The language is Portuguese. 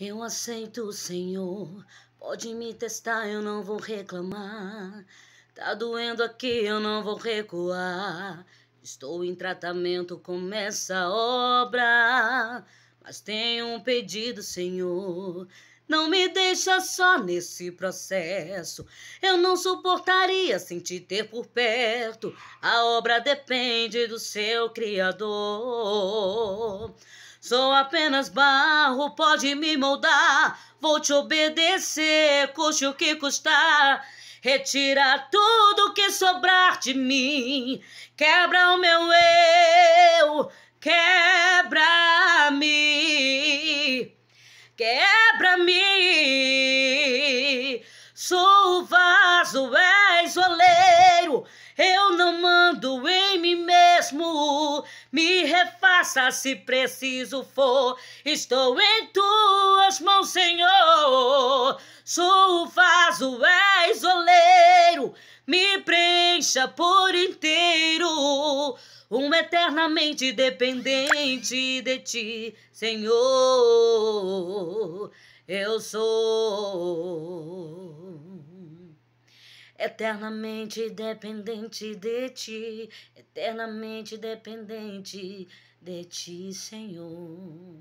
Eu aceito Senhor, pode me testar, eu não vou reclamar. Tá doendo aqui, eu não vou recuar. Estou em tratamento, começa a obra. Mas tenho um pedido, Senhor. Não me deixa só nesse processo. Eu não suportaria sem te ter por perto. A obra depende do seu criador. Sou apenas barro, pode me moldar. Vou te obedecer, custe o que custar. Retira tudo que sobrar de mim. Quebra o meu eu, quebra-me. Quebra caso és oleiro, eu não mando em mim mesmo. Me refaça se preciso for, estou em tuas mãos, Senhor. Sou o vaso, és oleiro, me preencha por inteiro. Um eternamente dependente de ti, Senhor, eu sou eternamente dependente de ti, eternamente dependente de ti, Senhor.